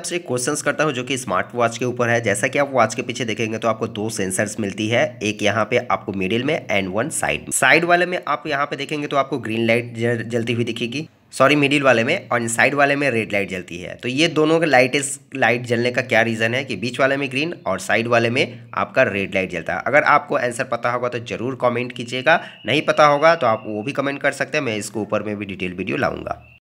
आपसे क्वेश्चन करता हूँ जो कि स्मार्ट वॉच के ऊपर है जैसा कि आप वॉच के पीछे देखेंगे तो आपको दो सेंसर्स मिलती है एक यहाँ पे आपको मिडिल में एंड वन साइड में साइड वाले में आप यहाँ पे देखेंगे तो आपको ग्रीन लाइट जलती हुई दिखेगी सॉरी मिडिल वाले में और साइड वाले में रेड लाइट जलती है तो ये दोनों के लाइटेस्ट लाइट जलने का क्या रीज़न है कि बीच वाले में ग्रीन और साइड वाले में आपका रेड लाइट जलता है अगर आपको आंसर पता होगा तो ज़रूर कमेंट कीजिएगा नहीं पता होगा तो आप वो भी कमेंट कर सकते हैं मैं इसको ऊपर में भी डिटेल वीडियो लाऊंगा